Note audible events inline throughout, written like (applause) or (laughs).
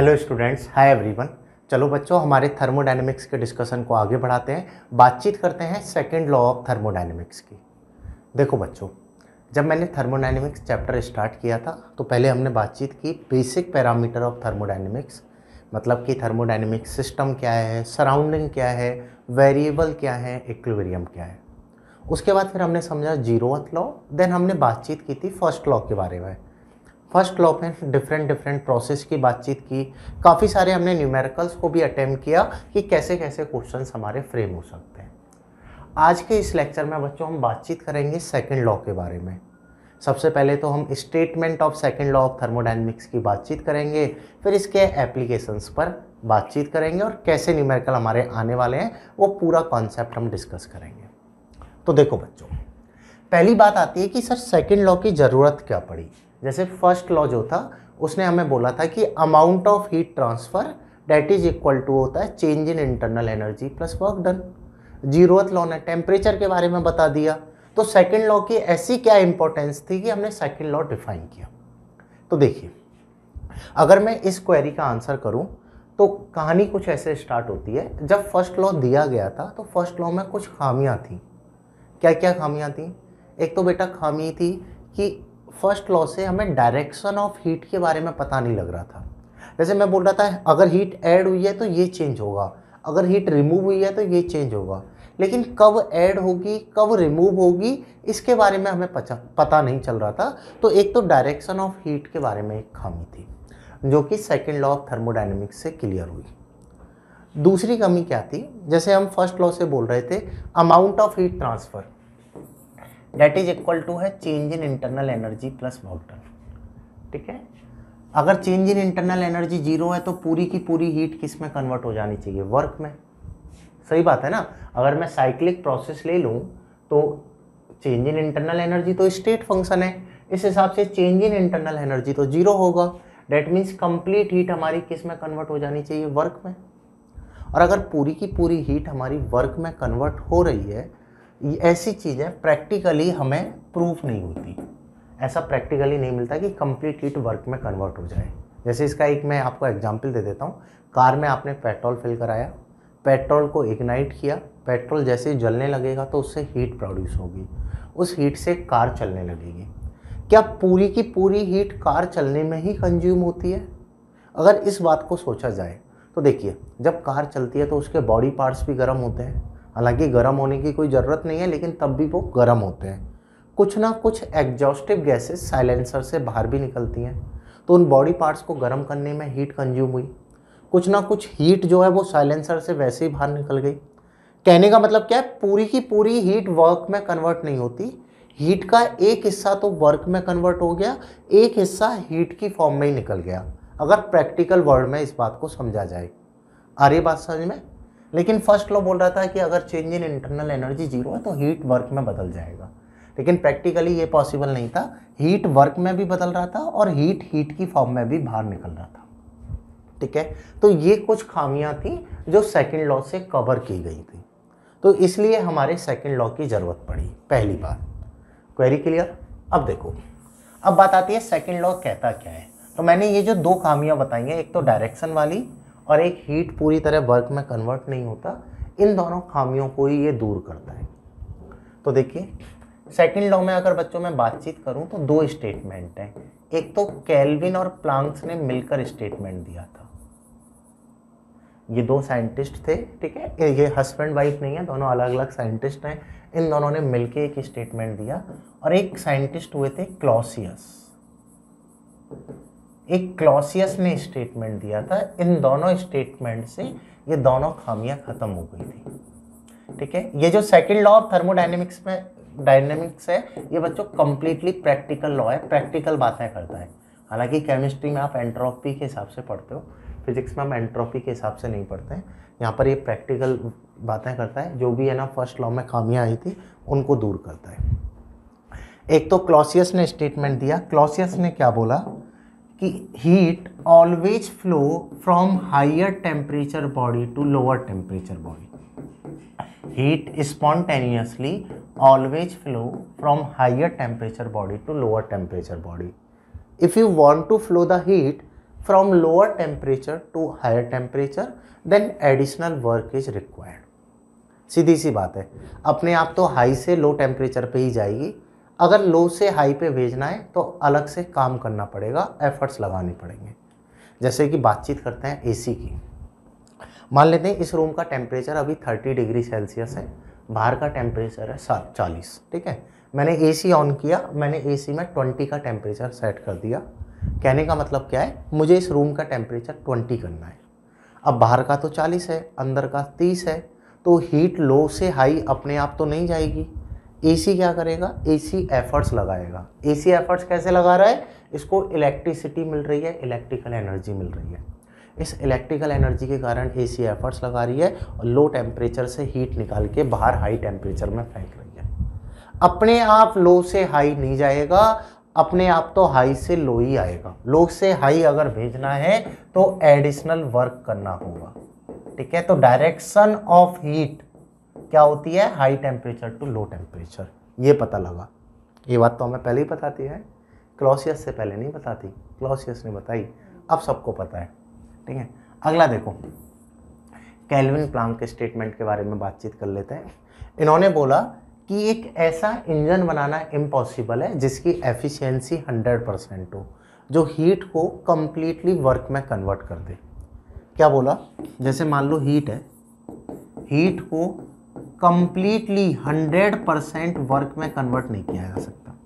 Hello students hi everyone चलो बच्चों हमारे थर्मोडाइनमिक्स के डिस्कशन को आगे बढ़ाते हैं बातचीत करते हैं सेकेंड लॉ ऑफ थर्मोडाइनमिक्स की देखो बच्चों जब मैंने थर्मोडाइनमिक्स चैप्टर स्टार्ट किया था तो पहले हमने बातचीत की बेसिक पैरामीटर ऑफ थर्मोडाइनमिक्स मतलब कि थर्मोडाइनमिक्स सिस्टम क्या है सराउंडिंग क्या है वेरिएबल क्या है इक्वेरियम क्या है उसके बाद फिर हमने समझा जीरो लॉ देन हमने बातचीत की थी फर्स्ट लॉ के बारे में फर्स्ट लॉ में डिफरेंट डिफरेंट प्रोसेस की बातचीत की काफ़ी सारे हमने न्यूमेरिकल्स को भी अटैम्प्ट किया कि कैसे कैसे क्वेश्चन हमारे फ्रेम हो सकते हैं आज के इस लेक्चर में बच्चों हम बातचीत करेंगे सेकेंड लॉ के बारे में सबसे पहले तो हम statement of second law of thermodynamics की बातचीत करेंगे फिर इसके एप्लीकेशंस पर बातचीत करेंगे और कैसे न्यूमेरिकल हमारे आने वाले हैं वो पूरा कॉन्सेप्ट हम डिस्कस करेंगे तो देखो बच्चों पहली बात आती है कि सर सेकेंड लॉ की ज़रूरत क्या पड़ी जैसे फर्स्ट लॉ जो था उसने हमें बोला था कि amount of heat transfer that is equal to होता है change in internal energy plus work done zeroth law ने टेम्परेचर के बारे में बता दिया तो सेकेंड लॉ की ऐसी क्या इंपॉर्टेंस थी कि हमने सेकेंड लॉ डिफाइन किया तो देखिए अगर मैं इस क्वेरी का आंसर करूं तो कहानी कुछ ऐसे स्टार्ट होती है जब फर्स्ट लॉ दिया गया था तो फर्स्ट लॉ में कुछ खामियां थी क्या क्या खामियां थी एक तो बेटा खामी थी कि फर्स्ट लॉ से हमें डायरेक्शन ऑफ हीट के बारे में पता नहीं लग रहा था जैसे मैं बोल रहा था अगर हीट ऐड हुई है तो ये चेंज होगा अगर हीट रिमूव हुई है तो ये चेंज होगा लेकिन कब ऐड होगी कब रिमूव होगी इसके बारे में हमें पता नहीं चल रहा था तो एक तो डायरेक्शन ऑफ हीट के बारे में एक खामी थी जो कि सेकेंड लॉ ऑफ थर्मोडाइनमिक्स से क्लियर हुई दूसरी कमी क्या थी जैसे हम फर्स्ट लॉ से बोल रहे थे amount of heat transfer that is equal to है change in internal energy plus work done ठीक है अगर change in internal energy zero है तो पूरी की पूरी हीट किस में कन्वर्ट हो जानी चाहिए वर्क में सही बात है ना अगर मैं साइक्लिक प्रोसेस ले लूँ तो चेंज इन इंटरनल एनर्जी तो स्टेट फंक्शन है इस हिसाब से चेंज इन इंटरनल एनर्जी तो जीरो होगा डेट मीन्स कंप्लीट हीट हमारी किस में कन्वर्ट हो जानी चाहिए वर्क में और अगर पूरी की पूरी हीट हमारी वर्क में कन्वर्ट हो रही है ऐसी चीज़ें प्रैक्टिकली हमें प्रूफ नहीं होती ऐसा प्रैक्टिकली नहीं मिलता कि कंप्लीट हीट वर्क में कन्वर्ट हो जाए जैसे इसका एक मैं आपको एग्जाम्पल दे देता हूँ कार में आपने पेट्रोल फिल कराया पेट्रोल को इग्नाइट किया पेट्रोल जैसे जलने लगेगा तो उससे हीट प्रोड्यूस होगी उस हीट से कार चलने लगेगी क्या पूरी की पूरी हीट कार चलने में ही कंज्यूम होती है अगर इस बात को सोचा जाए तो देखिए जब कार चलती है तो उसके बॉडी पार्ट्स भी गर्म होते हैं हालांकि गर्म होने की कोई ज़रूरत नहीं है लेकिन तब भी वो गर्म होते हैं कुछ ना कुछ एग्जॉस्टिव गैसेस साइलेंसर से बाहर भी निकलती हैं तो उन बॉडी पार्ट्स को गर्म करने में हीट कंज्यूम हुई कुछ ना कुछ हीट जो है वो साइलेंसर से वैसे ही बाहर निकल गई कहने का मतलब क्या है पूरी की पूरी हीट वर्क में कन्वर्ट नहीं होती हीट का एक हिस्सा तो वर्क में कन्वर्ट हो गया एक हिस्सा हीट की फॉर्म में ही निकल गया अगर प्रैक्टिकल वर्ल्ड में इस बात को समझा जाए आ रही बात समझ में लेकिन फर्स्ट लॉ बोल रहा था कि अगर change in internal energy zero है तो हीट वर्क में बदल जाएगा लेकिन प्रैक्टिकली ये पॉसिबल नहीं था हीट वर्क में भी बदल रहा था और हीट हीट की फॉर्म में भी बाहर निकल रहा था ठीक है तो ये कुछ खामियां थी जो सेकंड लॉ से कवर की गई थी तो इसलिए हमारे सेकंड लॉ की ज़रूरत पड़ी पहली बार क्वेरी क्लियर अब देखो अब बात आती है सेकंड लॉ कहता क्या है तो मैंने ये जो दो खामियां बताई हैं एक तो डायरेक्शन वाली और एक हीट पूरी तरह वर्क में कन्वर्ट नहीं होता इन दोनों खामियों को ही ये दूर करता है तो देखिए सेकेंड लॉ में अगर बच्चों में बातचीत करूँ तो दो स्टेटमेंट हैं एक तो कैलविन और प्लांक्स ने मिलकर स्टेटमेंट दिया था ये दो साइंटिस्ट थे ठीक है ये हस्बैंड वाइफ नहीं है दोनों अलग अलग साइंटिस्ट हैं इन दोनों ने मिलकर एक स्टेटमेंट दिया और एक साइंटिस्ट हुए थे क्लॉसियस एक क्लॉसियस ने स्टेटमेंट दिया था इन दोनों स्टेटमेंट से ये दोनों खामियां खत्म हो गई थी ठीक है ये जो सेकेंड लॉ ऑफ थर्मोडाइनमिक्स में डायनेमिक्स है ये बच्चों कंप्लीटली प्रैक्टिकल लॉ है प्रैक्टिकल बातें करता है हालांकि केमिस्ट्री में आप एंट्रोपी के हिसाब से पढ़ते हो फिजिक्स में हम एंट्रोपी के हिसाब से नहीं पढ़ते हैं यहाँ पर ये प्रैक्टिकल बातें करता है जो भी है ना फर्स्ट लॉ में खामियाँ आई थी उनको दूर करता है एक तो क्लॉसियस ने स्टेटमेंट दिया क्लॉसियस ने क्या बोला कि heat always flow from higher temperature body to lower temperature body heat spontaneously always flow from higher temperature body to lower temperature body if you want to flow the heat from lower temperature to higher temperature then additional work is required सीधी सी बात है अपने आप तो high से लो temperature पे ही जाएगी अगर लो से हाई पे भेजना है तो अलग से काम करना पड़ेगा एफर्ट्स लगाने पड़ेंगे जैसे कि बातचीत करते हैं एसी की मान लेते हैं इस रूम का टेम्परेचर अभी थर्टी डिग्री सेल्सियस है बाहर का टेम्परेचर है सात चालीस ठीक है मैंने एसी ऑन किया मैंने एसी में ट्वेंटी का टेम्परेचर सेट कर दिया कहने का मतलब क्या है मुझे इस रूम का टेम्परेचर ट्वेंटी करना है अब बाहर का तो चालीस है अंदर का तीस है तो हीट लो से हाई अपने आप तो नहीं जाएगी एसी क्या करेगा एसी एफर्ट्स लगाएगा एसी एफर्ट्स कैसे लगा रहा है इसको इलेक्ट्रिसिटी मिल रही है इलेक्ट्रिकल एनर्जी मिल रही है इस इलेक्ट्रिकल एनर्जी के कारण एसी एफर्ट्स लगा रही है और लो टेम्परेचर से हीट निकाल के बाहर हाई टेम्परेचर में फेंक रही है अपने आप लो से हाई नहीं जाएगा अपने आप तो हाई से लो ही आएगा लो से हाई अगर भेजना है तो एडिशनल वर्क करना होगा ठीक है तो डायरेक्शन ऑफ हीट क्या होती है high temperature to low temperature ये पता लगा ये बात तो हमें पहले ही बताती है क्लॉसियस से पहले नहीं बताती क्लॉसियस ने बताई अब सबको पता है ठीक है अगला देखो कैलविन प्लांक के स्टेटमेंट के बारे में बातचीत कर लेते हैं इन्होंने बोला कि एक ऐसा इंजन बनाना इम्पॉसिबल है जिसकी एफिशिएंसी 100 परसेंट हो जो हीट को कम्प्लीटली वर्क में कन्वर्ट कर दे क्या बोला जैसे मान लो हीट है हीट को कंप्लीटली 100 परसेंट वर्क में कन्वर्ट नहीं किया जा सकता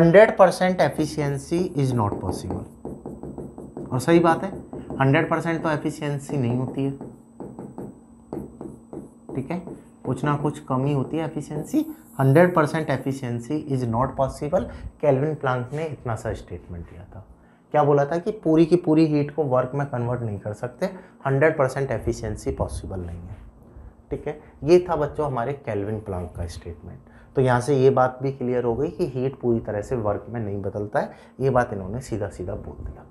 100 percent efficiency is not possible और सही बात है 100 परसेंट तो एफिशियंसी नहीं होती है ठीक है कुछ ना कुछ कमी होती है efficiency 100 percent efficiency is not possible Kelvin Planck ने इतना सा स्टेटमेंट दिया था क्या बोला था कि पूरी की पूरी हीट को वर्क में कन्वर्ट नहीं कर सकते 100 परसेंट एफिशियंसी पॉसिबल नहीं है ठीक है ये था बच्चों हमारे कैलविन प्लांक का स्टेटमेंट तो यहाँ से ये बात भी क्लियर हो गई कि हीट पूरी तरह से वर्क में नहीं बदलता है ये बात इन्होंने सीधा सीधा बोल दिया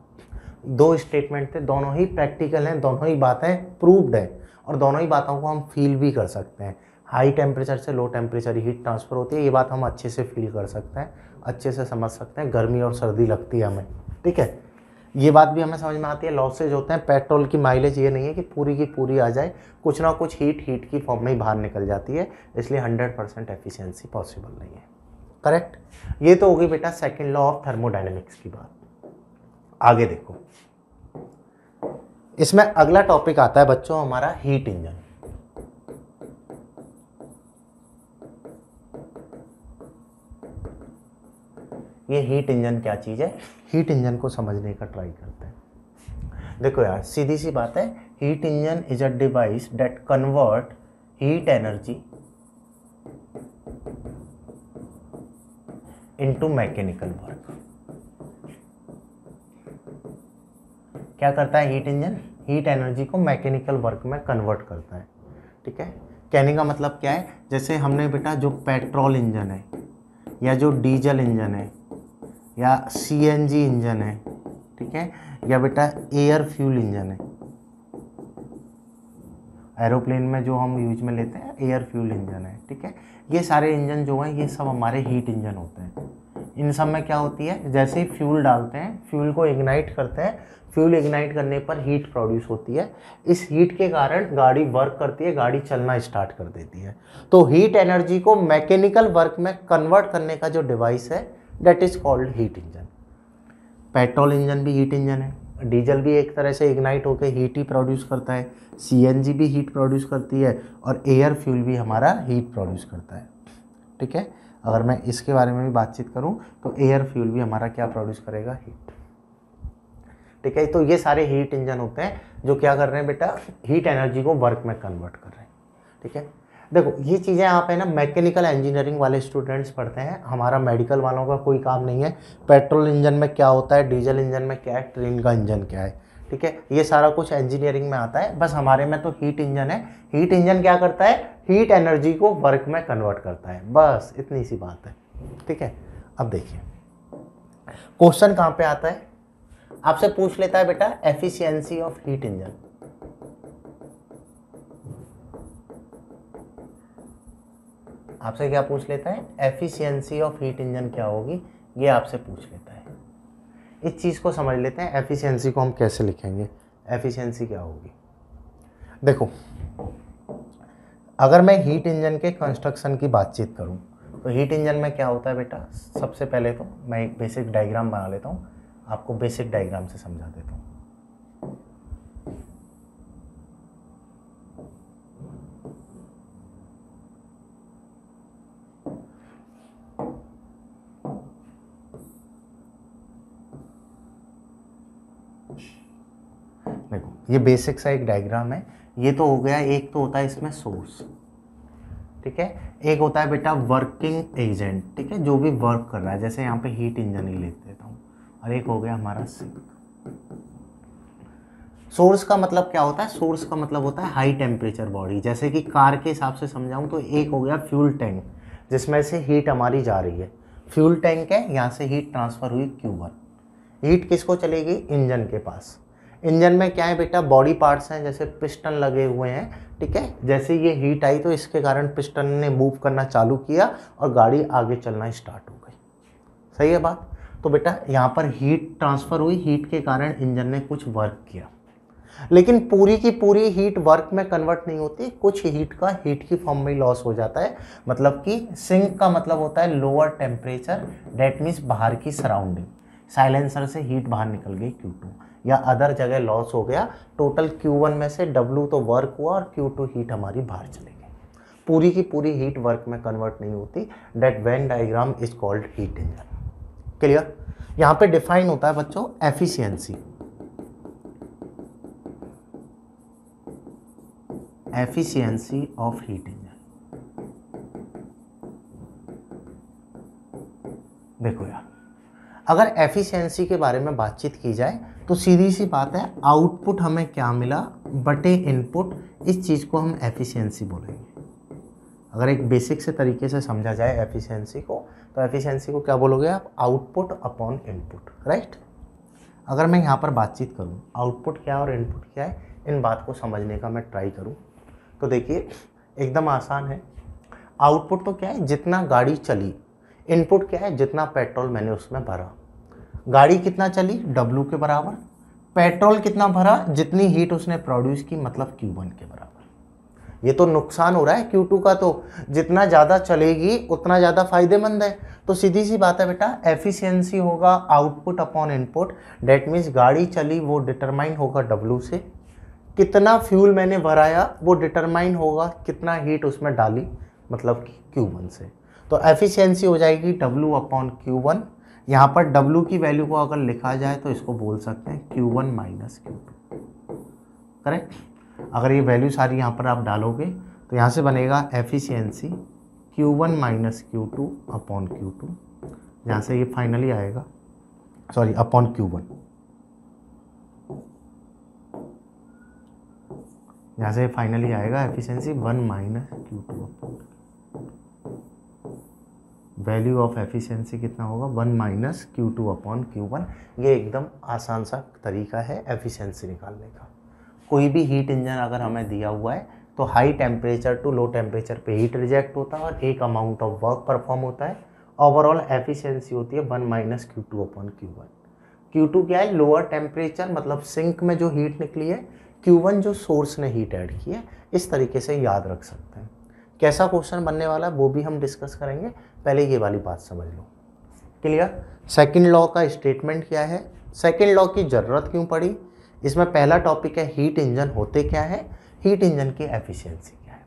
दो स्टेटमेंट थे दोनों ही प्रैक्टिकल हैं दोनों ही बातें प्रूव्ड हैं और दोनों ही बातों को हम फील भी कर सकते हैं हाई टेम्परेचर से लो टेम्परेचर हीट ट्रांसफ़र होती है ये बात हम अच्छे से फील कर सकते हैं अच्छे से समझ सकते हैं गर्मी और सर्दी लगती है हमें ठीक है ये बात भी हमें समझ में आती है लॉसेज होते हैं पेट्रोल की माइलेज ये नहीं है कि पूरी की पूरी आ जाए कुछ ना कुछ हीट हीट की फॉर्म में ही बाहर निकल जाती है इसलिए हंड्रेड परसेंट एफिशियंसी पॉसिबल नहीं है करेक्ट ये तो होगी बेटा सेकेंड लॉ ऑफ थर्मोडाइनमिक्स की बात आगे देखो इसमें अगला टॉपिक आता है बच्चों हमारा हीट इंजन ये हीट इंजन क्या चीज़ है हीट इंजन को समझने का ट्राई करते हैं देखो यार सीधी सी बात है heat engine is a device that convert heat energy into mechanical work क्या करता है हीट इंजन हीट एनर्जी को मैकेनिकल वर्क में कन्वर्ट करता है ठीक है कहने का मतलब क्या है जैसे हमने बेटा जो पेट्रोल इंजन है या जो डीजल इंजन है या सी इंजन है ठीक है या बेटा एयर फ्यूल इंजन है एरोप्लेन में जो हम यूज में लेते हैं एयर फ्यूल इंजन है ठीक है ये सारे इंजन जो हैं ये सब हमारे हीट इंजन होते हैं इन सब में क्या होती है जैसे ही फ्यूल डालते हैं फ्यूल को इग्नाइट करते हैं फ्यूल इग्नाइट करने पर हीट प्रोड्यूस होती है इस हीट के कारण गाड़ी वर्क करती है गाड़ी चलना स्टार्ट कर देती है तो हीट एनर्जी को मैकेनिकल वर्क में कन्वर्ट करने का जो डिवाइस है that is called heat engine petrol engine भी हीट इंजन है डीजल भी एक तरह से इग्नाइट होकर हीट ही प्रोड्यूस करता है सी भी हीट प्रोड्यूस करती है और एयर फ्यूल भी हमारा हीट प्रोड्यूस करता है ठीक है अगर मैं इसके बारे में भी बातचीत करूं तो एयर फ्यूल भी हमारा क्या प्रोड्यूस करेगा हीट ठीक है तो ये सारे हीट इंजन होते हैं जो क्या कर रहे हैं बेटा हीट एनर्जी को वर्क में कन्वर्ट कर रहे हैं ठीक है देखो ये चीज़ें आप है ना मैकेनिकल इंजीनियरिंग वाले स्टूडेंट्स पढ़ते हैं हमारा मेडिकल वालों का कोई काम नहीं है पेट्रोल इंजन में क्या होता है डीजल इंजन में क्या है ट्रेन का इंजन क्या है ठीक है ये सारा कुछ इंजीनियरिंग में आता है बस हमारे में तो हीट इंजन है हीट इंजन क्या करता है हीट एनर्जी को वर्क में कन्वर्ट करता है बस इतनी सी बात है ठीक है अब देखिए क्वेश्चन कहाँ पे आता है आपसे पूछ लेता है बेटा एफिशिएंसी ऑफ हीट इंजन आपसे क्या पूछ लेता है एफिशिएंसी ऑफ हीट इंजन क्या होगी ये आपसे पूछ लेता है इस चीज़ को समझ लेते हैं एफिशिएंसी को हम कैसे लिखेंगे एफिशिएंसी क्या होगी देखो अगर मैं हीट इंजन के कंस्ट्रक्शन की बातचीत करूं तो हीट इंजन में क्या होता है बेटा सबसे पहले तो मैं एक बेसिक डायग्राम बना लेता हूँ आपको बेसिक डायग्राम से समझा देता हूँ ये बेसिक सा एक डायग्राम है ये तो हो गया एक तो होता है इसमें सोर्स ठीक है एक होता है बेटा वर्किंग एजेंट ठीक है जो भी वर्क कर रहा है जैसे यहाँ पे हीट इंजन ही लेते देता हूँ और एक हो गया हमारा सिंक सोर्स का मतलब क्या होता है सोर्स का मतलब होता है हाई टेम्परेचर बॉडी जैसे कि कार के हिसाब से समझाऊँ तो एक हो गया फ्यूल टैंक जिसमें से हीट हमारी जा रही है फ्यूल टैंक है यहाँ से हीट ट्रांसफ़र हुई क्यू वन हीट किसको चलेगी इंजन के पास इंजन में क्या है बेटा बॉडी पार्ट्स हैं जैसे पिस्टन लगे हुए हैं ठीक है जैसे ये हीट आई तो इसके कारण पिस्टन ने मूव करना चालू किया और गाड़ी आगे चलना स्टार्ट हो गई सही है बात तो बेटा यहाँ पर हीट ट्रांसफ़र हुई हीट के कारण इंजन ने कुछ वर्क किया लेकिन पूरी की पूरी हीट वर्क में कन्वर्ट नहीं होती कुछ हीट का हीट की फॉर्म में लॉस हो जाता है मतलब कि सिंक का मतलब होता है लोअर टेम्परेचर डेट मीन्स बाहर की सराउंडिंग साइलेंसर से हीट बाहर निकल गई क्यू टू या अदर जगह लॉस हो गया टोटल Q1 में से W तो वर्क हुआ और Q2 हीट हमारी बाहर चली गई पूरी की पूरी हीट वर्क में कन्वर्ट नहीं होती that when diagram is called heat engine clear यहाँ पे डिफाइन होता है बच्चों efficiency efficiency of heat engine देखो यार अगर एफिशिएंसी के बारे में बातचीत की जाए तो सीधी सी बात है आउटपुट हमें क्या मिला बटे इनपुट इस चीज़ को हम एफिशिएंसी बोलेंगे अगर एक बेसिक से तरीके से समझा जाए एफिशिएंसी को तो एफिशिएंसी को क्या बोलोगे आप आउटपुट अपॉन इनपुट राइट अगर मैं यहाँ पर बातचीत करूँ आउटपुट क्या है और इनपुट क्या है इन बात को समझने का मैं ट्राई करूँ तो देखिए एकदम आसान है आउटपुट तो क्या है जितना गाड़ी चली इनपुट क्या है जितना पेट्रोल मैंने उसमें भरा गाड़ी कितना चली डब्लू के बराबर पेट्रोल कितना भरा जितनी हीट उसने प्रोड्यूस की मतलब क्यू वन के बराबर ये तो नुकसान हो रहा है क्यू टू का तो जितना ज़्यादा चलेगी उतना ज़्यादा फायदेमंद है तो सीधी सी बात है बेटा एफिशिएंसी होगा output upon input that means गाड़ी चली वो डिटरमाइन होगा डब्लू से कितना फ्यूल मैंने भराया वो डिटरमाइन होगा कितना हीट उसमें डाली मतलब कि क्यू वन से तो एफिशिएंसी हो जाएगी डब्लू अपॉन क्यू वन यहाँ पर W की वैल्यू को अगर लिखा जाए तो इसको बोल सकते हैं Q1 one minus Q correct अगर ये वैल्यू सारी यहाँ पर आप डालोगे तो यहाँ से बनेगा efficiency Q1 one minus Q two upon Q two यहाँ से ये फाइनली आएगा सॉरी अपॉन Q1 वन यहाँ से फाइनली आएगा efficiency one minus Q two upon value of efficiency कितना होगा one minus Q two upon Q one ये एकदम आसान सा तरीका है एफिशिएंसी निकालने का कोई भी हीट इंजन अगर हमें दिया हुआ है तो high temperature to low temperature पे हीट रिजेक्ट होता है और एक अमाउंट ऑफ वर्क परफॉर्म होता है ओवरऑल एफिशियंसी होती है one minus Q two upon Q one Q two क्या है लोअर टेम्परेचर मतलब सिंक में जो हीट निकली है क्यू वन जो सोर्स ने हीट ऐड की है इस तरीके से याद रख सकते हैं कैसा क्वेश्चन बनने वाला है वो भी हम डिस्कस करेंगे पहले ये वाली बात समझ लो क्लियर सेकेंड लॉ का स्टेटमेंट क्या है सेकेंड लॉ की ज़रूरत क्यों पड़ी इसमें पहला टॉपिक है हीट इंजन होते क्या है हीट इंजन की एफिशिएंसी क्या है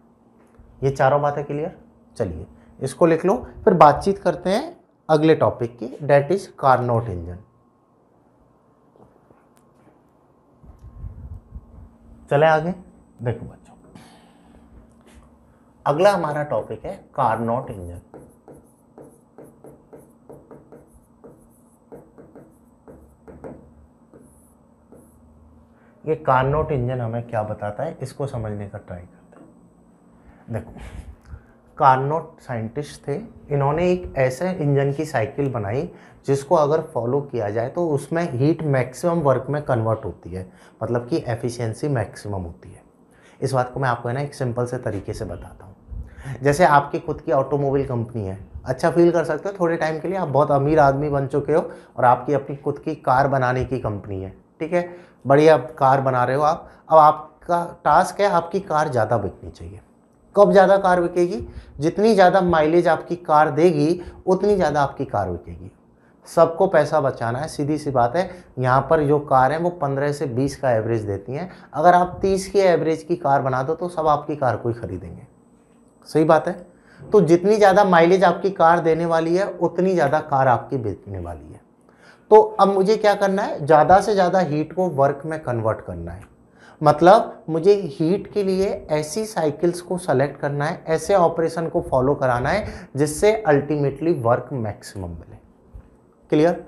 ये चारों बातें क्लियर चलिए इसको लिख लो फिर बातचीत करते हैं अगले टॉपिक की डैट इज कारनोट इंजन चले आगे देखो अगला हमारा टॉपिक है कार्नोट इंजन ये कार्नोट इंजन हमें क्या बताता है इसको समझने का ट्राई करते हैं देखो कार्नोट साइंटिस्ट थे इन्होंने एक ऐसे इंजन की साइकिल बनाई जिसको अगर फॉलो किया जाए तो उसमें हीट मैक्सिमम वर्क में कन्वर्ट होती है मतलब कि एफिशिएंसी मैक्सिमम होती है इस बात को मैं आपको है ना एक सिंपल से तरीके से बताता हूँ जैसे आपकी खुद की ऑटोमोबाइल कंपनी है अच्छा फील कर सकते हो थोड़े टाइम के लिए आप बहुत अमीर आदमी बन चुके हो और आपकी अपनी खुद की कार बनाने की कंपनी है ठीक है बढ़िया कार बना रहे हो आप अब आपका टास्क है आपकी कार ज़्यादा बिकनी चाहिए कब ज़्यादा कार बिकेगी जितनी ज़्यादा माइलेज आपकी कार देगी उतनी ज़्यादा आपकी कार बिकेगी सबको पैसा बचाना है सीधी सी बात है यहाँ पर जो कार है वो पंद्रह से बीस का एवरेज देती हैं अगर आप तीस की एवरेज की कार बना दो तो सब आपकी कार को ही खरीदेंगे सही बात है तो जितनी ज़्यादा माइलेज आपकी कार देने वाली है उतनी ज़्यादा कार आपकी बेचने वाली है तो अब मुझे क्या करना है ज़्यादा से ज़्यादा हीट को वर्क में कन्वर्ट करना है मतलब मुझे हीट के लिए ऐसी साइकिल्स को सेलेक्ट करना है ऐसे ऑपरेशन को फॉलो कराना है जिससे अल्टीमेटली वर्क मैक्सिमम मिले क्लियर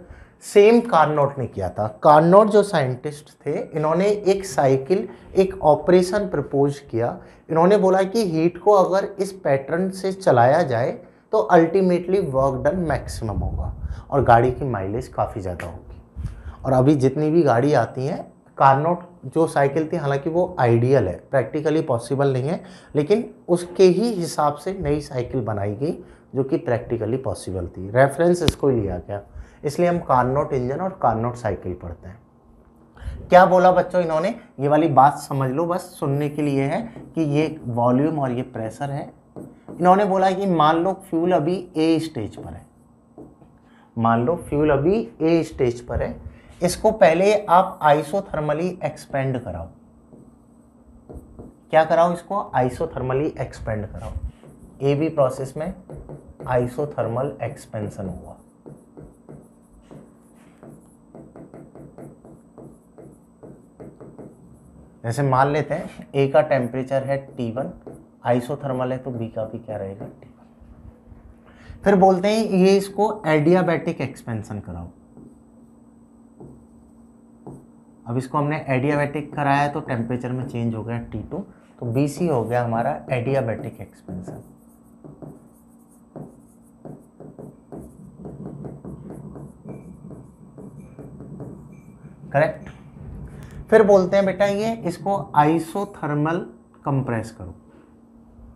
सेम कार्नोट ने किया था कार्नोट जो साइंटिस्ट थे इन्होंने एक साइकिल एक ऑपरेशन प्रपोज किया इन्होंने बोला कि हीट को अगर इस पैटर्न से चलाया जाए तो अल्टीमेटली वर्क डन मैक्सिमम होगा और गाड़ी की माइलेज काफ़ी ज़्यादा होगी और अभी जितनी भी गाड़ी आती हैं कार्नोट जो साइकिल थी हालांकि वो आइडियल है प्रैक्टिकली पॉसिबल नहीं है लेकिन उसके ही हिसाब से नई साइकिल बनाई गई जो कि प्रैक्टिकली पॉसिबल थी रेफरेंस इसको लिया गया इसलिए हम कार्नोट इंजन और कार्नोट साइकिल पढ़ते हैं क्या बोला बच्चों इन्होंने ये वाली बात समझ लो बस सुनने के लिए है कि ये वॉल्यूम और ये प्रेशर है इन्होंने बोला कि मान लो फ्यूल अभी ए स्टेज पर है मान लो फ्यूल अभी ए स्टेज पर है इसको पहले आप आइसोथर्मली एक्सपेंड कराओ क्या कराओ इसको आइसोथर्मली एक्सपेंड कराओ ए बी प्रोसेस में आइसोथर्मल एक्सपेंशन हुआ जैसे मान लेते हैं ए का टेम्परेचर है टी वन आइसोथर्मल है तो बी का भी क्या रहेगा टी फिर बोलते हैं ये इसको एडियाबैटिक एक्सपेंशन कराओ अब इसको हमने एडियाबैटिक कराया तो टेम्परेचर में चेंज हो गया टी टू तो बी सी हो गया हमारा एडियाबैटिक एक्सपेंशन करेक्ट फिर बोलते हैं बेटा ये इसको आइसोथर्मल कंप्रेस करो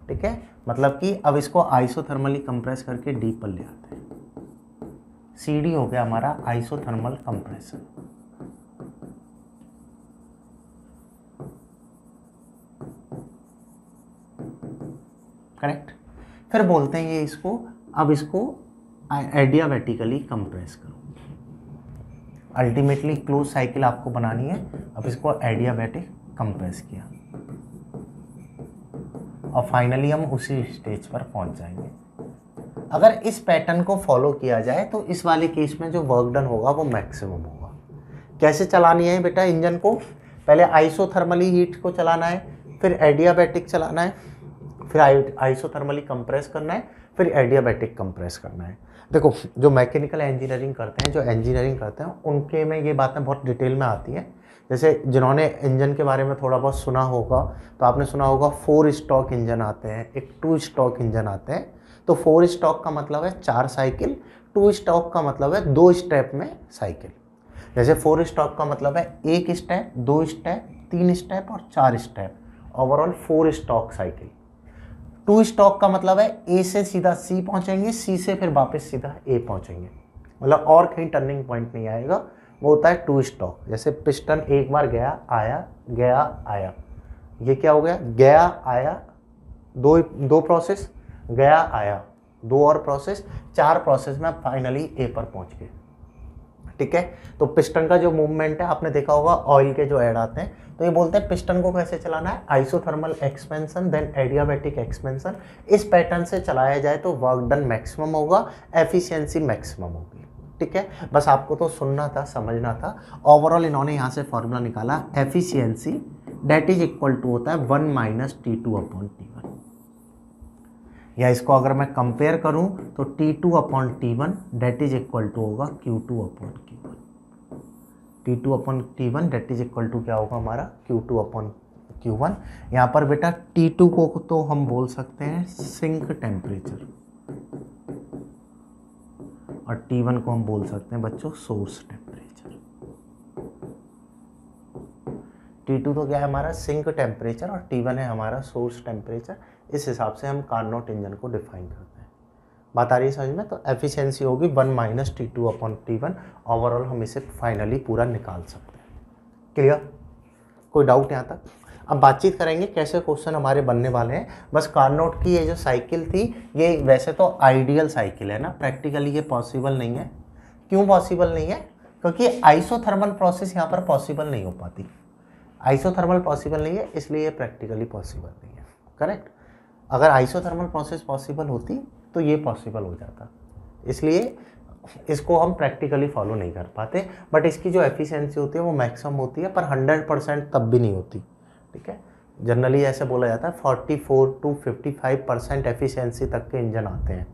ठीक है मतलब कि अब इसको आइसोथर्मली कंप्रेस करके डीप पर ले आते हैं सी डी हो गया हमारा आइसोथर्मल कंप्रेसर करेक्ट फिर बोलते हैं ये इसको अब इसको एडियाबेटिकली कंप्रेस करो अल्टीमेटली क्लोज साइकिल आपको बनानी है अब इसको एडियाबैटिक कंप्रेस किया और फाइनली हम उसी स्टेज पर पहुंच जाएंगे अगर इस पैटर्न को फॉलो किया जाए तो इस वाले केस में जो वर्क डन होगा वो मैक्सिमम होगा कैसे चलानी है बेटा इंजन को पहले आइसोथर्मली हीट को चलाना है फिर एडियाबैटिक चलाना है फिर आइसोथर्मली कंप्रेस करना है फिर एडियाबैटिक कंप्रेस करना है देखो जो मैकेनिकल इंजीनियरिंग करते हैं जो इंजीनियरिंग करते हैं उनके में ये बातें बहुत डिटेल में आती हैं जैसे जिन्होंने इंजन के बारे में थोड़ा बहुत सुना होगा तो आपने सुना होगा फोर स्टॉक इंजन आते हैं एक टू स्टॉक इंजन आते हैं तो फोर स्टॉक का मतलब है चार साइकिल टू स्टॉक का मतलब है दो स्टेप में साइकिल जैसे फोर स्टॉक का मतलब है एक स्टेप दो स्टेप तीन स्टेप और चार step overall four stroke cycle two stroke का मतलब है ए से सीधा सी पहुंचेंगे सी से फिर वापस सीधा ए पहुंचेंगे मतलब और कहीं टर्निंग पॉइंट नहीं आएगा वो होता है टू स्टॉक जैसे पिस्टन एक बार गया आया गया आया ये क्या हो गया गया आया दो दो प्रोसेस गया आया दो और प्रोसेस चार प्रोसेस में फाइनली ए पर पहुंच गए ठीक है तो पिस्टन का जो मूवमेंट है आपने देखा होगा ऑयल के जो ऐड आते हैं तो ये बोलते हैं पिस्टन को कैसे चलाना है isothermal expansion then adiabatic expansion इस पैटर्न से चलाया जाए तो वर्क डन मैक्सिमम होगा एफिशिएंसी मैक्सिमम होगी ठीक है बस आपको तो सुनना था समझना था ओवरऑल इन्होंने यहाँ से फॉर्मूला निकाला efficiency that is equal to होता है one minus T two upon T या इसको अगर मैं कंपेयर करूं तो T2 two upon T one that is equal to होगा Q2 two upon Q one T two upon T one that is equal to क्या होगा हमारा Q2 two upon Q one यहाँ पर बेटा T2 को तो हम बोल सकते हैं सिंक टेम्परेचर और T1 को हम बोल सकते हैं बच्चों सोर्स टेम्परेचर T2 तो क्या है हमारा सिंक टेम्परेचर और T1 है हमारा सोर्स टेम्परेचर इस हिसाब से हम कार्नोट इंजन को डिफाइन करते हैं बात आ रही है समझ में तो एफिशिएंसी होगी one minus T two upon T one overall हम इसे फाइनली पूरा निकाल सकते हैं क्लियर कोई डाउट यहाँ तक अब बातचीत करेंगे कैसे क्वेश्चन हमारे बनने वाले हैं बस कार्नोट की ये जो साइकिल थी ये वैसे तो आइडियल साइकिल है ना प्रैक्टिकली ये पॉसिबल नहीं है क्यों पॉसिबल नहीं है क्योंकि आइसोथर्मल प्रोसेस यहाँ पर पॉसिबल नहीं हो पाती आइसोथर्मल पॉसिबल नहीं है इसलिए ये प्रैक्टिकली पॉसिबल नहीं है करेक्ट अगर आइसोथर्मल प्रोसेस पॉसिबल होती तो ये पॉसिबल हो जाता इसलिए इसको हम प्रैक्टिकली फॉलो नहीं कर पाते बट इसकी जो एफिशिएंसी होती है वो मैक्सिमम होती है पर 100 परसेंट तब भी नहीं होती ठीक है जनरली ऐसे बोला जाता है 44 टू 55 परसेंट एफिशिएंसी तक के इंजन आते हैं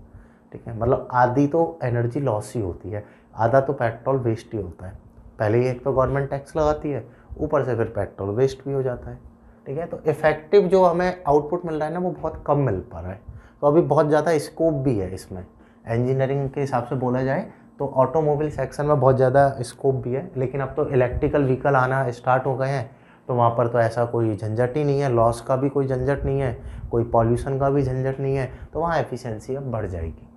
ठीक है मतलब आधी तो एनर्जी लॉस ही होती है आधा तो पेट्रोल वेस्ट ही होता है पहले ही एक तो गवर्नमेंट टैक्स लगाती है ऊपर से फिर पेट्रोल वेस्ट भी हो जाता है ठीक है तो इफ़ेक्टिव जो हमें आउटपुट मिल रहा है ना वो बहुत कम मिल पा रहा है तो अभी बहुत ज़्यादा स्कोप भी है इसमें इंजीनियरिंग के हिसाब से बोला जाए तो ऑटोमोबाइल सेक्शन में बहुत ज़्यादा स्कोप भी है लेकिन अब तो इलेक्ट्रिकल व्हीकल आना स्टार्ट हो गए हैं तो वहाँ पर तो ऐसा कोई झंझट ही नहीं है लॉस का भी कोई झंझट नहीं है कोई पॉल्यूशन का भी झंझट नहीं है तो वहाँ एफिशिएंसी अब बढ़ जाएगी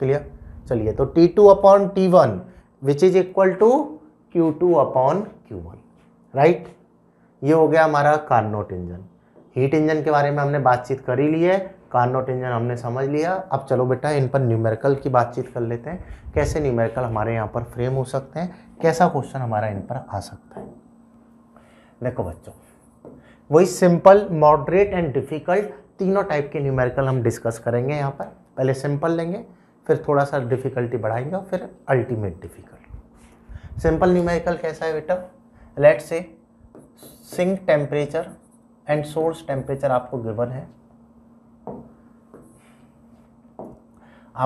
क्लियर चलिए तो T2 two upon T one which is equal to Q2 two upon Q one right ये हो गया हमारा कार्नोट इंजन हीट इंजन के बारे में हमने बातचीत कर ही ली है कार्नोट इंजन हमने समझ लिया अब चलो बेटा इन पर न्यूमेरिकल की बातचीत कर लेते हैं कैसे न्यूमेरिकल हमारे यहाँ पर फ्रेम हो सकते हैं कैसा क्वेश्चन हमारा इन पर आ सकता है देखो बच्चों वही सिंपल मॉडरेट एंड डिफ़िकल्ट तीनों टाइप के न्यूमेरिकल हम डिस्कस करेंगे यहाँ पर पहले सिंपल लेंगे फिर थोड़ा सा डिफ़िकल्टी बढ़ाएंगे और फिर अल्टीमेट डिफ़िकल्ट सिंपल न्यूमेरिकल कैसा है बेटा let say sink temperature and source temperature आपको गिवन है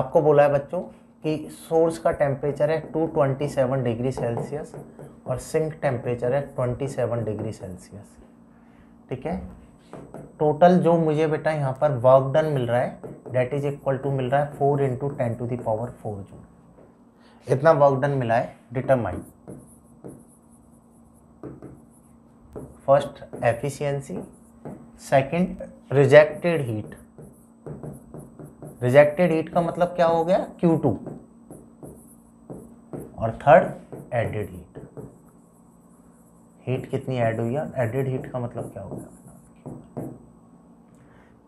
आपको बोला है बच्चों कि सोर्स का टेम्परेचर है 227 डिग्री सेल्सियस और सिंक टेम्परेचर है 27 डिग्री सेल्सियस ठीक है टोटल जो मुझे बेटा यहाँ पर वर्क डन मिल रहा है डेट इज इक्वल टू मिल रहा है four into ten to the power four joule इतना वर्क डन मिला है determine first efficiency second rejected heat rejected heat का मतलब क्या हो गया Q2 और थर्ड एडेड हीट हीट कितनी ऐड हुई है एडेड हीट का मतलब क्या हो गया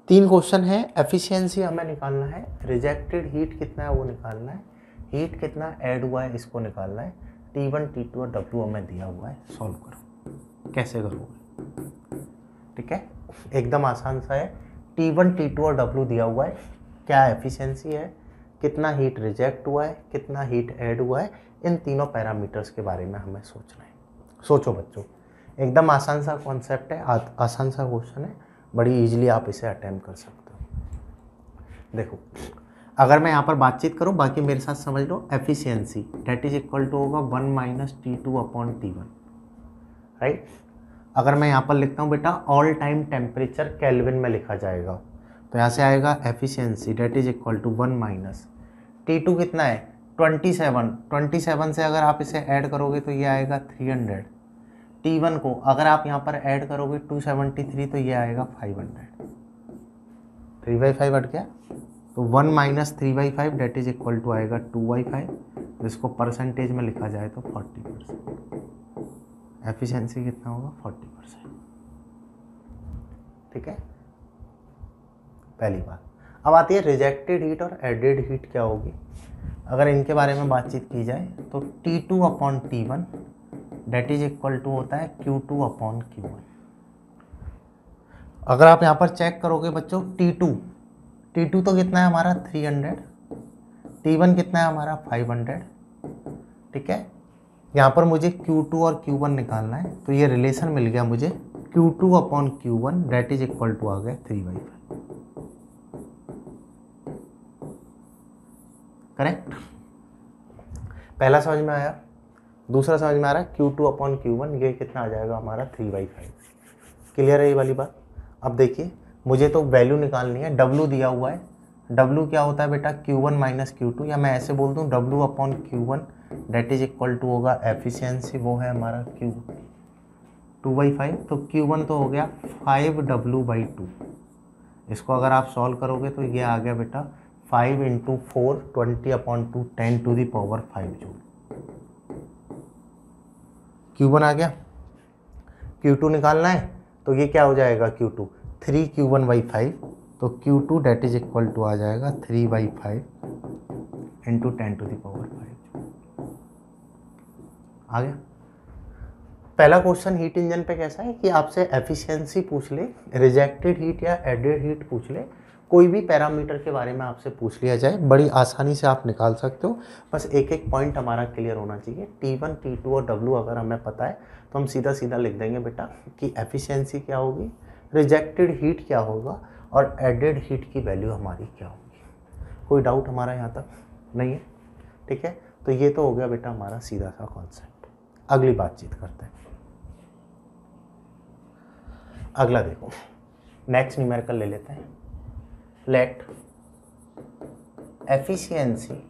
तीन क्वेश्चन है एफिशिएंसी हमें निकालना है रिजेक्टेड हीट कितना है वो निकालना है हीट कितना ऐड हुआ है इसको निकालना है टी वन टी टू और W हमें दिया हुआ है सॉल्व करो कैसे करूँ ठीक है एकदम आसान सा है टी वन टी टू और डब्ल्यू दिया हुआ है क्या एफिशिएंसी है कितना हीट रिजेक्ट हुआ है कितना हीट ऐड हुआ है इन तीनों पैरामीटर्स के बारे में हमें सोचना है सोचो बच्चों एकदम आसान सा कॉन्सेप्ट है आ, आसान सा क्वेश्चन है बड़ी इजीली आप इसे अटैम्प कर सकते हो देखो अगर मैं यहाँ पर बातचीत करूँ बाकी मेरे साथ समझ लो efficiency that is equal to होगा one minus T two upon T one right right? अगर मैं यहाँ पर लिखता हूँ बेटा ऑल टाइम टेम्परेचर कैलविन में लिखा जाएगा तो यहाँ से आएगा efficiency that is equal to one minus T two कितना है ट्वेंटी सेवन ट्वेंटी सेवन से अगर आप इसे ऐड करोगे तो ये आएगा थ्री हंड्रेड टी वन को अगर आप यहाँ पर ऐड करोगे टू सेवेंटी थ्री तो ये आएगा five hundred three by five हट गया तो one minus three by five that is equal to आएगा टू बाई फाइव जिसको परसेंटेज में लिखा जाए तो फोर्टी परसेंट एफिशिएंसी कितना होगा फोर्टी परसेंट ठीक है पहली बात अब आती है रिजेक्टेड हीट और एडेड हीट क्या होगी अगर इनके बारे में बातचीत की जाए तो T two upon T one that is equal to होता है Q two upon Q one अगर आप यहाँ पर चेक करोगे बच्चों टी टू टी टू तो कितना है हमारा थ्री हंड्रेड टी वन कितना है हमारा फाइव हंड्रेड ठीक है यहाँ पर मुझे Q2 और Q1 निकालना है तो ये रिलेशन मिल गया मुझे Q2 two upon Q one that is equal to आ गया थ्री बाई फाइव करेक्ट पहला समझ में आया दूसरा समझ में आ रहा है Q two upon Q one ये कितना आ जाएगा हमारा थ्री बाई फाइव क्लियर है ये वाली बात अब देखिए मुझे तो वैल्यू निकालनी है W दिया हुआ है W क्या होता है बेटा Q1 वन माइनस क्यू या मैं ऐसे बोल दूँ W upon Q one that is equal to होगा एफिशिएंसी वो है हमारा Q टू बाई फाइव तो Q1 तो हो गया फाइव डब्लू बाई टू इसको अगर आप सॉल्व करोगे तो ये आ गया बेटा five into four twenty upon two ten to power five जो क्यू वन आ गया क्यू टू निकालना है तो ये क्या हो जाएगा Q two three Q one by five तो Q2 two that is equal to आ जाएगा three by five into ten to the power five आ गया पहला क्वेश्चन हीट इंजन पे कैसा है कि आपसे एफिशिएंसी पूछ ले रिजेक्टेड हीट या एडेड हीट पूछ ले कोई भी पैरामीटर के बारे में आपसे पूछ लिया जाए बड़ी आसानी से आप निकाल सकते हो बस एक एक पॉइंट हमारा क्लियर होना चाहिए T1, T2 और W अगर हमें पता है तो हम सीधा सीधा लिख देंगे बेटा कि एफिशिएंसी क्या होगी रिजेक्टेड हीट क्या होगा और एडेड हीट की वैल्यू हमारी क्या होगी कोई डाउट हमारा यहाँ तक नहीं है ठीक है तो ये तो हो गया बेटा हमारा सीधा सा कॉन्सेप्ट अगली बातचीत करते हैं अगला देखो नेक्स्ट न्यूमेरिकल ले लेते हैं let efficiency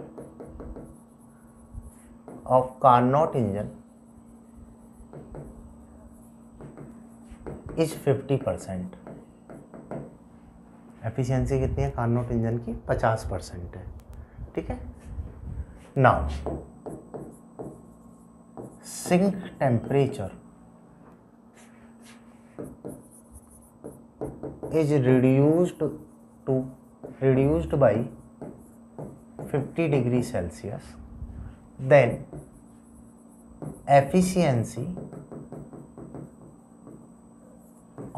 of Carnot engine is 50 percent efficiency कितनी है कार्नोट इंजन की 50 परसेंट है ठीक है now sink temperature is reduced to reduced by 50 degree Celsius then efficiency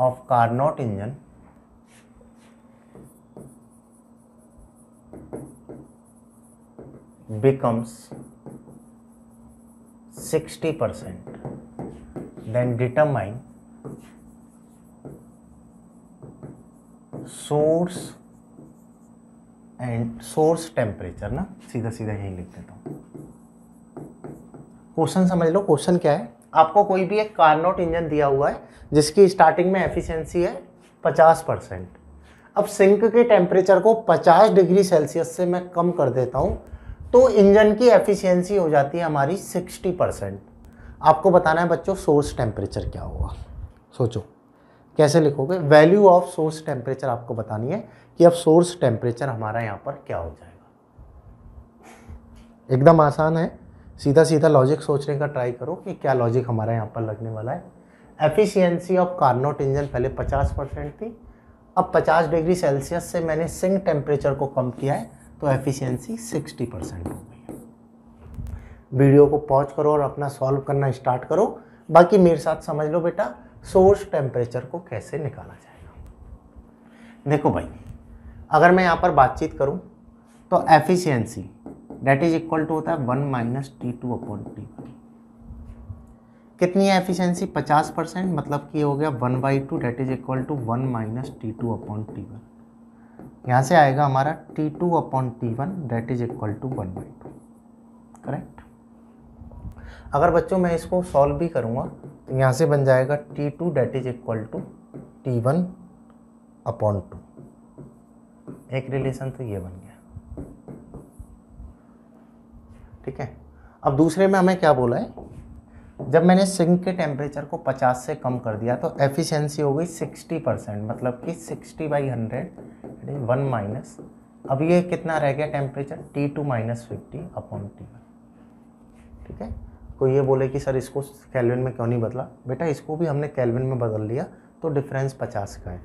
of Carnot engine becomes 60 then determine source and source temperature ना सीधा सीधा यही लिख देता हूँ क्वेश्चन समझ लो क्वेश्चन क्या है आपको कोई भी एक कारनोट इंजन दिया हुआ है जिसकी स्टार्टिंग में एफिशिएंसी है 50 परसेंट अब सिंक के टेम्परेचर को 50 डिग्री सेल्सियस से मैं कम कर देता हूँ तो इंजन की एफिशिएंसी हो जाती है हमारी 60 परसेंट आपको बताना है बच्चों सोर्स टेम्परेचर क्या होगा सोचो कैसे लिखोगे वैल्यू ऑफ सोर्स टेम्परेचर आपको बतानी है कि अब सोर्स टेम्परेचर हमारा यहाँ पर क्या हो जाएगा एकदम आसान है सीधा सीधा लॉजिक सोचने का ट्राई करो कि क्या लॉजिक हमारा यहाँ पर लगने वाला है एफिशियंसी ऑफ कार्नोट इंजन पहले 50 परसेंट थी अब 50 डिग्री सेल्सियस से मैंने सिंक टेम्परेचर को कम किया है तो एफिशिएंसी 60 परसेंट हो गई वीडियो को पॉज करो और अपना सॉल्व करना स्टार्ट करो बाकी मेरे साथ समझ लो बेटा सोर्स टेम्परेचर को कैसे निकाला जाएगा देखो भाई अगर मैं यहाँ पर बातचीत करूँ तो efficiency that is equal to होता है one minus T two upon T कितनी है एफिशियंसी 50 परसेंट मतलब कि हो गया one by two that is equal to one minus T two upon T one यहाँ से आएगा हमारा T two upon T one that is equal to one by two correct अगर बच्चों मैं इसको सॉल्व भी करूँगा तो यहाँ से बन जाएगा T two that is equal to T one upon two एक रिलेशन तो ये बन गया ठीक है अब दूसरे में हमें क्या बोला है जब मैंने सिंक के टेम्परेचर को 50 से कम कर दिया तो एफिशिएंसी हो गई 60 परसेंट मतलब कि 60 by hundred it is one minus अब ये कितना रह गया temperature T two minus fifty upon T one ठीक है कोई तो ये बोले कि सर इसको कैलविन में क्यों नहीं बदला बेटा इसको भी हमने कैलविन में बदल लिया तो डिफरेंस पचास का है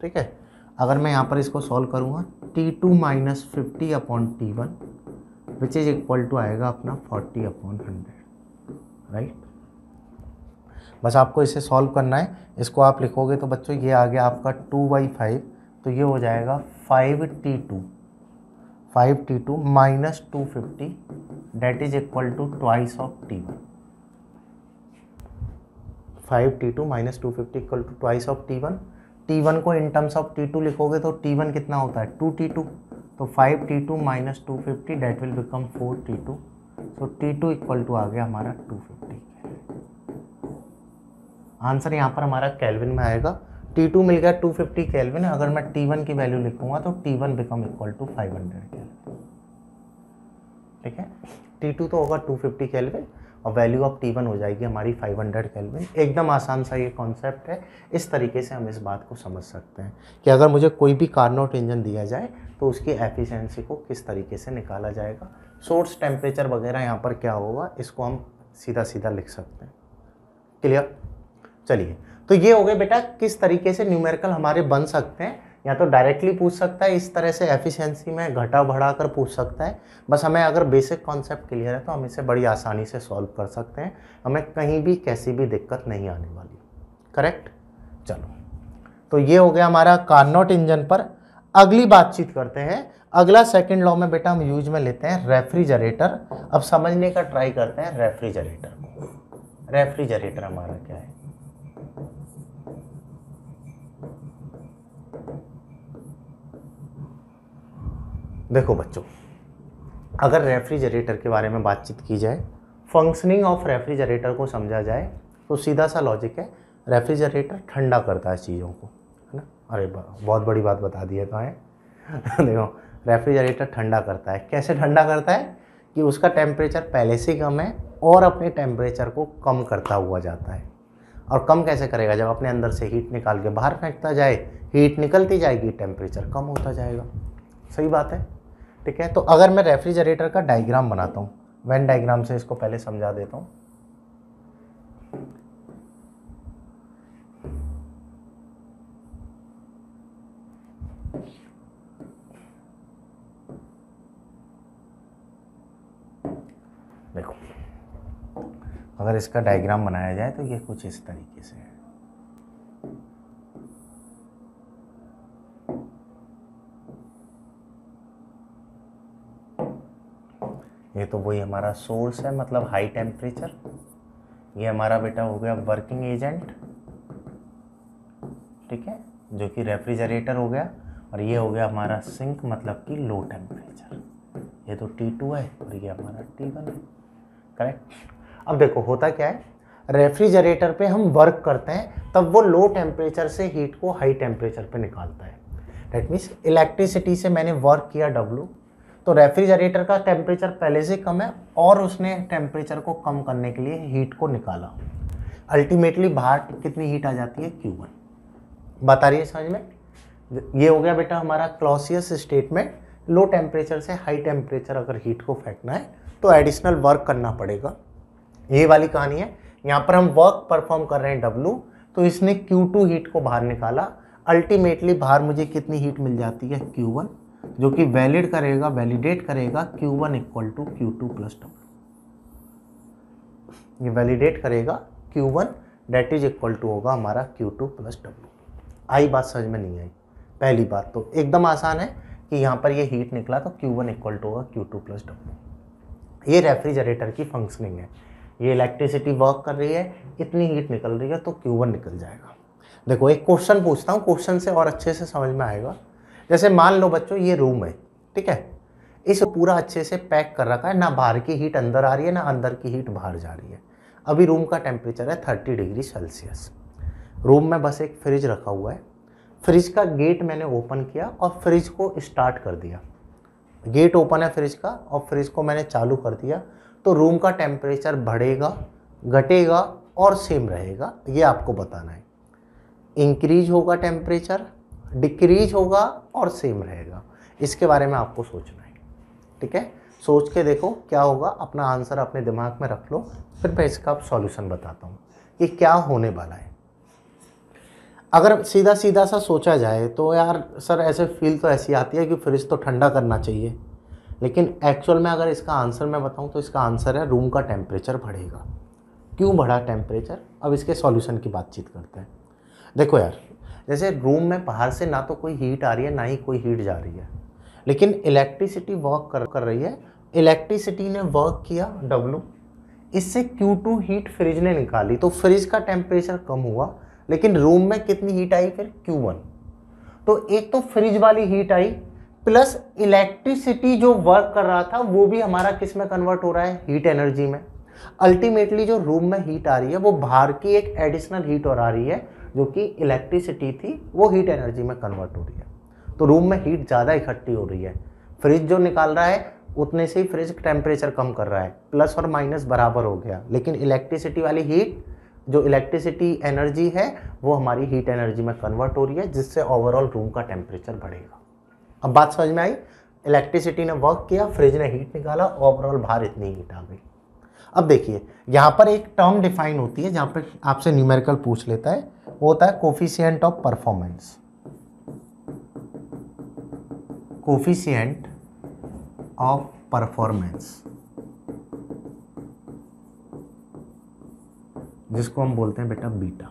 ठीक है अगर मैं यहाँ पर इसको सॉल्व करूँगा T two minus fifty upon T one which is equal to आएगा अपना फोर्टी अपॉन हंड्रेड राइट बस आपको इसे सॉल्व करना है इसको आप लिखोगे तो बच्चों ये आ गया आपका टू बाई फाइव तो ये हो जाएगा five T two five T two minus two fifty that is equal to twice of T one five T two minus two fifty equal to twice of T one T one को in terms of T two लिखोगे तो T one कितना होता है two T two तो five T two minus two fifty that will become four T two so T two equal to आ गया हमारा टू फिफ्टी आंसर यहाँ पर हमारा कैलविन में आएगा टी टू मिल गया टू फिफ्टी कैलविन अगर मैं टी वन की वैल्यू लिखूंगा तो T one become equal to five hundred के ठीक है टी टू तो होगा टू फिफ्टी कैलविन और वैल्यू ऑफ टी वन हो जाएगी हमारी फाइव हंड्रेड कैलविन एकदम आसान सा ये कॉन्सेप्ट है इस तरीके से हम इस बात को समझ सकते हैं कि अगर मुझे कोई भी कार्नोट इंजन दिया जाए तो उसकी एफिशेंसी को किस तरीके से निकाला जाएगा सोर्स टेम्परेचर वगैरह यहाँ पर क्या होगा इसको हम सीधा सीधा लिख सकते हैं क्लियर चलिए तो ये हो गए बेटा किस तरीके से न्यूमेरिकल हमारे बन सकते हैं या तो डायरेक्टली पूछ सकता है इस तरह से एफिशिएंसी में घटा बढ़ा कर पूछ सकता है बस हमें अगर बेसिक कॉन्सेप्ट क्लियर है तो हम इसे बड़ी आसानी से सॉल्व कर सकते हैं हमें कहीं भी कैसी भी दिक्कत नहीं आने वाली करेक्ट चलो तो ये हो गया हमारा कार्नोट इंजन पर अगली बातचीत करते हैं अगला सेकेंड लॉ में बेटा हम यूज में लेते हैं रेफ्रिजरेटर अब समझने का ट्राई करते हैं रेफ्रिजरेटर रेफ्रिजरेटर हमारा क्या है देखो बच्चों अगर रेफ्रिजरेटर के बारे में बातचीत की जाए फंक्शनिंग ऑफ रेफ्रिजरेटर को समझा जाए तो सीधा सा लॉजिक है रेफ्रिजरेटर ठंडा करता है चीज़ों को है ना अरे बहुत बड़ी बात बता दी है तो है (laughs) देखो रेफ्रिजरेटर ठंडा करता है कैसे ठंडा करता है कि उसका टेम्परेचर पहले से कम है और अपने टेम्परेचर को कम करता हुआ जाता है और कम कैसे करेगा जब अपने अंदर से हीट निकाल के बाहर फेंकता जाए हीट निकलती जाएगी टेम्परेचर कम होता जाएगा सही बात है ठीक है तो अगर मैं रेफ्रिजरेटर का डायग्राम बनाता हूँ वेन डायग्राम से इसको पहले समझा देता हूँ देखो अगर इसका डायग्राम बनाया जाए तो ये कुछ इस तरीके से है ये तो वही हमारा सोर्स है मतलब हाई टेम्परेचर ये हमारा बेटा हो गया वर्किंग एजेंट ठीक है जो कि रेफ्रिजरेटर हो गया और ये हो गया हमारा सिंक मतलब कि लो टेम्परेचर ये तो टी टू है और ये हमारा टी वन है करेक्ट अब देखो होता क्या है रेफ्रिजरेटर पे हम वर्क करते हैं तब वो लो टेम्परेचर से हीट को हाई टेम्परेचर पे निकालता है डेट मीन्स इलेक्ट्रिसिटी से मैंने वर्क किया डब्लू तो रेफ्रिजरेटर का टेम्परेचर पहले से कम है और उसने टेम्परेचर को कम करने के लिए हीट को निकाला अल्टीमेटली बाहर कितनी हीट आ जाती है क्यू वन बता रही है समझ में ये हो गया बेटा हमारा क्लॉसियस स्टेटमेंट लो टेम्परेचर से हाई टेम्परेचर अगर हीट को फेंकना है तो एडिशनल वर्क करना पड़ेगा ये वाली कहानी है यहाँ पर हम वर्क परफॉर्म कर रहे हैं डब्लू तो इसने टू हीट को बाहर निकाला अल्टीमेटली बाहर मुझे कितनी हीट मिल जाती है वन जो कि वैलिड करेगा वैलिडेट करेगा Q1 one equal to Q two plus W ये वैलिडेट करेगा Q1 one that is equal to होगा हमारा Q2 two plus W I बात समझ में नहीं आई पहली बात तो एकदम आसान है कि यहाँ पर ये हीट निकला तो Q1 वन इक्वल टू होगा Q2 टू प्लस डब्ल्यू ये रेफ्रिजरेटर की फंक्शनिंग है ये इलेक्ट्रिसिटी वर्क कर रही है इतनी हीट निकल रही है तो क्यू निकल जाएगा देखो एक क्वेश्चन पूछता हूँ क्वेश्चन से और अच्छे से समझ में आएगा जैसे मान लो बच्चों ये रूम है ठीक है इस पूरा अच्छे से पैक कर रखा है ना बाहर की हीट अंदर आ रही है ना अंदर की हीट बाहर जा रही है अभी रूम का टेम्परेचर है थर्टी डिग्री सेल्सियस रूम में बस एक फ्रिज रखा हुआ है फ्रिज का गेट मैंने ओपन किया और फ्रिज को स्टार्ट कर दिया गेट ओपन है फ्रिज का और फ्रिज को मैंने चालू कर दिया तो रूम का टेम्परेचर बढ़ेगा घटेगा और सेम रहेगा ये आपको बताना है इंक्रीज होगा टेम्परेचर डिक्रीज होगा और सेम रहेगा इसके बारे में आपको सोचना है ठीक है सोच के देखो क्या होगा अपना आंसर अपने दिमाग में रख लो फिर मैं इसका आप सॉल्यूशन बताता हूँ कि क्या होने वाला है अगर सीधा सीधा सा सोचा जाए तो यार सर ऐसे फील तो ऐसी आती है कि फ्रिज तो ठंडा करना चाहिए लेकिन एक्चुअल में अगर इसका आंसर मैं बताऊँ तो इसका आंसर है रूम का टेम्परेचर बढ़ेगा क्यों बढ़ा टेम्परेचर अब इसके सॉल्यूशन की बातचीत करते हैं देखो यार जैसे रूम में बाहर से ना तो कोई हीट आ रही है ना ही कोई हीट जा रही है लेकिन इलेक्ट्रिसिटी वर्क कर कर रही है इलेक्ट्रिसिटी ने वर्क किया डब्लू इससे क्यू टू हीट फ्रिज ने निकाली तो फ्रिज का टेम्परेचर कम हुआ लेकिन रूम में कितनी हीट आई फिर क्यू वन तो एक तो फ्रिज वाली हीट आई प्लस इलेक्ट्रिसिटी जो वर्क कर रहा था वो भी हमारा किस में कन्वर्ट हो रहा है हीट एनर्जी में अल्टीमेटली जो रूम में हीट आ रही है वो बाहर की एक एडिशनल हीट और आ रही है जो कि इलेक्ट्रिसिटी थी वो हीट एनर्जी में कन्वर्ट हो रही है तो रूम में हीट ज़्यादा इकट्ठी हो रही है फ्रिज जो निकाल रहा है उतने से ही फ्रिज टेम्परेचर कम कर रहा है प्लस और माइनस बराबर हो गया लेकिन इलेक्ट्रिसिटी वाली हीट जो इलेक्ट्रिसिटी एनर्जी है वो हमारी हीट एनर्जी में कन्वर्ट हो रही है जिससे ओवरऑल रूम का टेम्परेचर बढ़ेगा अब बात समझ में आई इलेक्ट्रिसिटी ने वर्क किया फ्रिज ने हीट निकाला ओवरऑल बाहर इतनी हीट आ गई अब देखिए यहाँ पर एक टर्म डिफाइन होती है जहाँ पर आपसे न्यूमेरिकल पूछ लेता है होता है coefficient of performance coefficient of performance जिसको हम बोलते हैं बेटा बीटा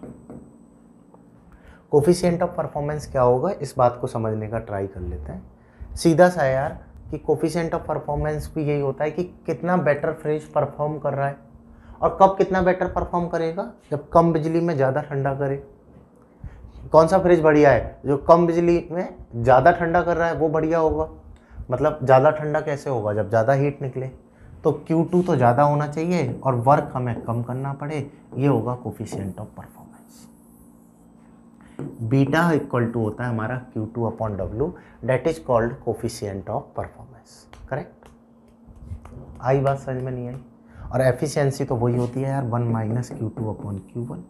कोफिशियंट ऑफ परफॉर्मेंस क्या होगा इस बात को समझने का ट्राई कर लेते हैं सीधा सा यार कि कोफिशियंट ऑफ परफॉर्मेंस भी यही होता है कि कितना बेटर फ्रिज परफॉर्म कर रहा है और कब कितना बेटर परफॉर्म करेगा जब कम बिजली में ज़्यादा ठंडा करे कौन सा फ्रिज बढ़िया है जो कम बिजली में ज़्यादा ठंडा कर रहा है वो बढ़िया होगा मतलब ज़्यादा ठंडा कैसे होगा जब ज़्यादा हीट निकले तो Q2 तो ज़्यादा होना चाहिए और वर्क हमें कम करना पड़े ये होगा coefficient of performance beta equal to होता है हमारा Q2 two upon W that is called coefficient of performance correct आई बात समझ में नहीं आई और एफिशिएंसी तो वही होती है यार one minus Q two upon Q one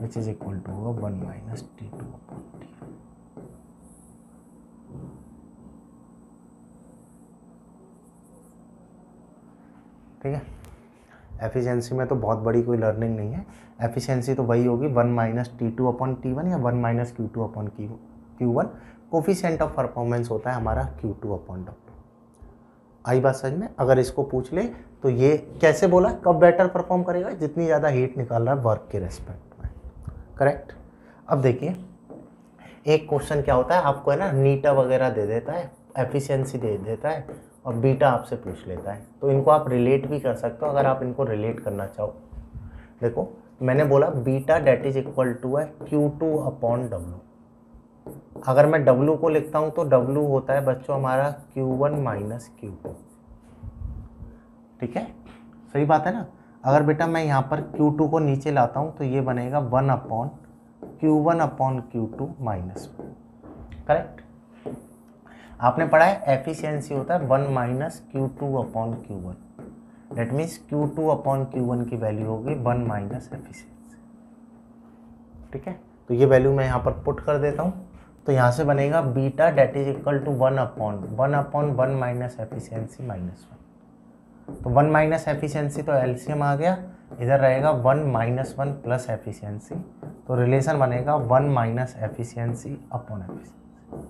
which is equal to होगा one minus T two upon T ठीक है एफिशिएंसी में तो बहुत बड़ी कोई लर्निंग नहीं है एफिशिएंसी तो वही होगी one minus T two upon T one या one minus Q two upon Q Q one coefficient of performance होता है हमारा क्यू टू अपॉन टू आई बात समझ में अगर इसको पूछ ले तो ये कैसे बोला कब बेटर परफॉर्म करेगा जितनी ज़्यादा हीट निकाल रहा है वर्क के रेस्पेक्ट करेक्ट अब देखिए एक क्वेश्चन क्या होता है आपको है ना नीटा वगैरह दे देता है एफिशिएंसी दे देता है और बीटा आपसे पूछ लेता है तो इनको आप रिलेट भी कर सकते हो अगर आप इनको रिलेट करना चाहो देखो मैंने बोला beta that is equal to है क्यू टू अपॉन डब्लू अगर मैं डब्लू को लिखता हूँ तो डब्लू होता है बच्चों हमारा Q one minus Q two ठीक है सही बात है ना अगर बेटा मैं यहाँ पर Q2 को नीचे लाता हूँ तो ये बनेगा one upon Q one upon Q two minus correct आपने पढ़ा है एफिशिएंसी होता है one minus Q two upon Q one that means Q two upon Q one की वैल्यू होगी वन माइनस एफिशियंसी ठीक है तो ये वैल्यू मैं यहाँ पर पुट कर देता हूँ तो यहाँ से बनेगा beta that is equal to one upon one upon one minus efficiency minus one तो वन माइनस एफिशियंसी तो एल्शियम आ गया इधर रहेगा one minus one plus efficiency तो रिलेशन बनेगा one minus efficiency upon efficiency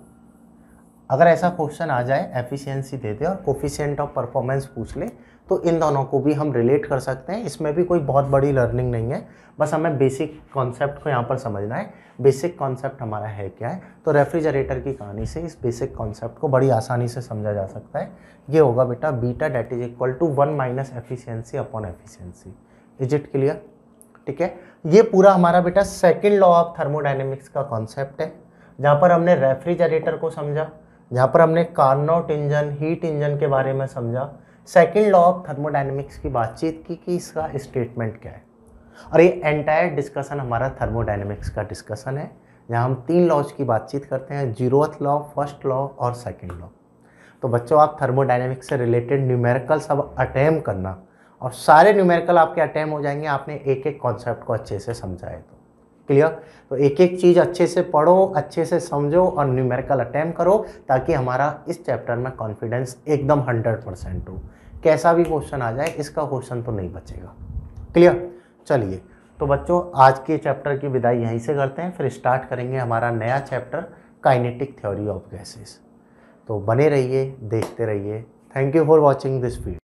अगर ऐसा क्वेश्चन आ जाए एफिशियंसी दे दे और कोफिशियंट ऑफ परफॉर्मेंस पूछ ले तो इन दोनों को भी हम रिलेट कर सकते हैं इसमें भी कोई बहुत बड़ी लर्निंग नहीं है बस हमें बेसिक कॉन्सेप्ट को यहाँ पर समझना है बेसिक कॉन्सेप्ट हमारा है क्या है तो रेफ्रिजरेटर की कहानी से इस बेसिक कॉन्सेप्ट को बड़ी आसानी से समझा जा सकता है ये होगा बेटा beta that is equal to one minus efficiency upon efficiency is it clear ठीक है ये पूरा हमारा बेटा सेकेंड लॉ ऑफ थर्मोडाइनमिक्स का कॉन्सेप्ट है जहाँ पर हमने रेफ्रिजरेटर को समझा जहाँ पर हमने कार्नोट इंजन हीट इंजन के बारे में समझा सेकेंड लॉ ऑफ थर्मोडाइनमिक्स की बातचीत की कि इसका स्टेटमेंट क्या है और ये एंटायर डिस्कशन हमारा थर्मोडाइनमिक्स का डिस्कशन है जहाँ हम तीन लॉज की बातचीत करते हैं जीरोथ लॉ फर्स्ट लॉ और सेकेंड लॉ तो बच्चों आप थर्मोडाइनमिक्स से रिलेटेड न्यूमेरिकल सब अटैम्प करना और सारे न्यूमेरिकल आपके अटैम्प हो जाएंगे आपने एक एक कॉन्सेप्ट को अच्छे से समझाए तो क्लियर तो एक एक चीज़ अच्छे से पढ़ो अच्छे से समझो और न्यूमेरिकल अटैम्प करो ताकि हमारा इस चैप्टर में कॉन्फिडेंस एकदम हंड्रेड परसेंट हो कैसा भी क्वेश्चन आ जाए इसका क्वेश्चन तो नहीं बचेगा क्लियर चलिए तो बच्चों आज के चैप्टर की विदाई यहीं से करते हैं फिर स्टार्ट करेंगे हमारा नया chapter kinetic theory of gases तो बने रहिए देखते रहिए thank you for watching this video